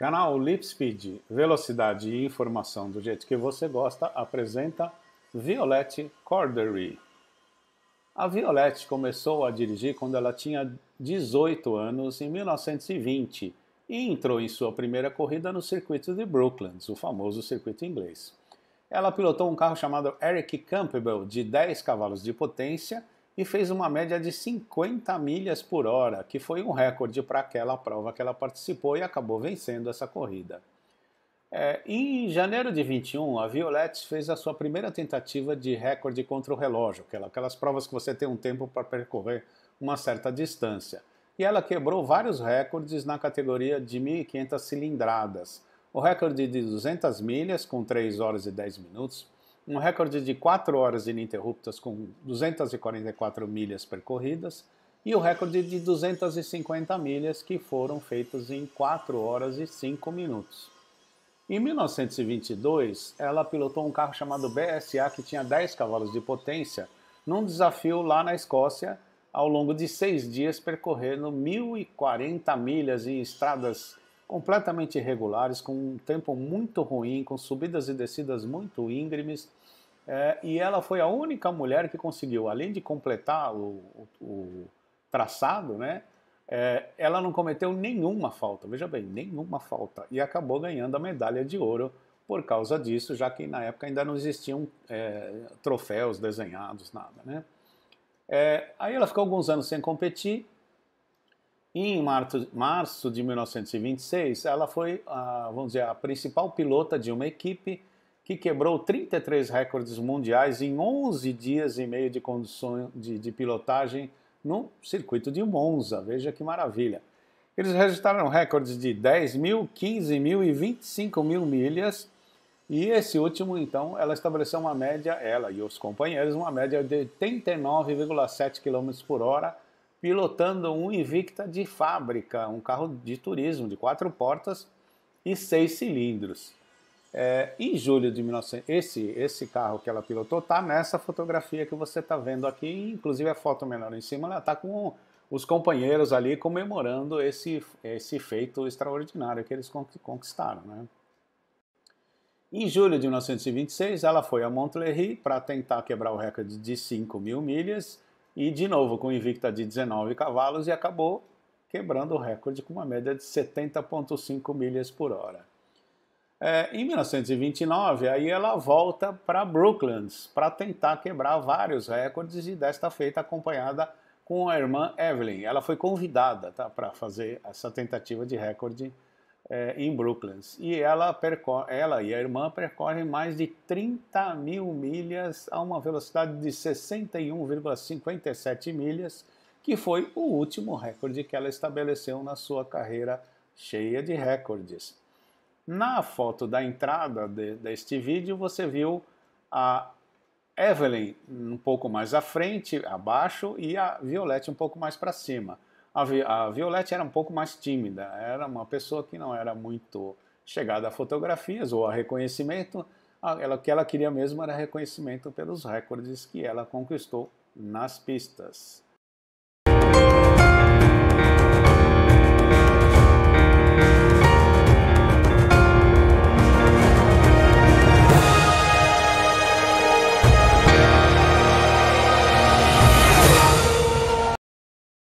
Canal Lipspeed, velocidade e informação do jeito que você gosta, apresenta Violette Cordery. A Violette começou a dirigir quando ela tinha 18 anos, em 1920, e entrou em sua primeira corrida no circuito de Brooklands, o famoso circuito inglês. Ela pilotou um carro chamado Eric Campbell, de 10 cavalos de potência, e fez uma média de 50 milhas por hora, que foi um recorde para aquela prova que ela participou e acabou vencendo essa corrida. É, em janeiro de 21, a Violettes fez a sua primeira tentativa de recorde contra o relógio, aquelas provas que você tem um tempo para percorrer uma certa distância. E ela quebrou vários recordes na categoria de 1.500 cilindradas. O recorde de 200 milhas, com 3 horas e 10 minutos, um recorde de 4 horas ininterruptas com 244 milhas percorridas e o recorde de 250 milhas que foram feitas em 4 horas e 5 minutos. Em 1922, ela pilotou um carro chamado BSA que tinha 10 cavalos de potência num desafio lá na Escócia, ao longo de seis dias percorrendo 1.040 milhas em estradas completamente irregulares, com um tempo muito ruim, com subidas e descidas muito íngremes. É, e ela foi a única mulher que conseguiu, além de completar o, o, o traçado, né? É, ela não cometeu nenhuma falta, veja bem, nenhuma falta, e acabou ganhando a medalha de ouro por causa disso, já que na época ainda não existiam é, troféus desenhados, nada, né? É, aí ela ficou alguns anos sem competir, em março, março de 1926, ela foi, a, ah, vamos dizer, a principal pilota de uma equipe que quebrou 33 recordes mundiais em 11 dias e meio de condução, de, de pilotagem no circuito de Monza. Veja que maravilha. Eles registraram recordes de 10 mil, 15 mil e 25 mil milhas. E esse último, então, ela estabeleceu uma média, ela e os companheiros, uma média de 89,7 km por hora pilotando um Invicta de fábrica, um carro de turismo de quatro portas e seis cilindros. É, em julho de 1900, esse, esse carro que ela pilotou está nessa fotografia que você está vendo aqui, inclusive a foto menor em cima, ela está com os companheiros ali comemorando esse, esse feito extraordinário que eles conquistaram. Né? Em julho de 1926, ela foi a Montlhéry para tentar quebrar o recorde de 5 mil milhas e de novo com Invicta de 19 cavalos e acabou quebrando o recorde com uma média de 70,5 milhas por hora. É, em 1929, aí ela volta para Brooklands para tentar quebrar vários recordes e desta feita acompanhada com a irmã Evelyn. Ela foi convidada tá, para fazer essa tentativa de recorde é, em Brooklyn. E ela, ela e a irmã percorrem mais de 30 mil milhas a uma velocidade de 61,57 milhas, que foi o último recorde que ela estabeleceu na sua carreira cheia de recordes. Na foto da entrada de, deste vídeo, você viu a Evelyn um pouco mais à frente, abaixo, e a Violette um pouco mais para cima. A, Vi a era um pouco mais tímida, era uma pessoa que não era muito chegada a fotografias ou a reconhecimento. Ela, o que ela queria mesmo era reconhecimento pelos recordes que ela conquistou nas pistas.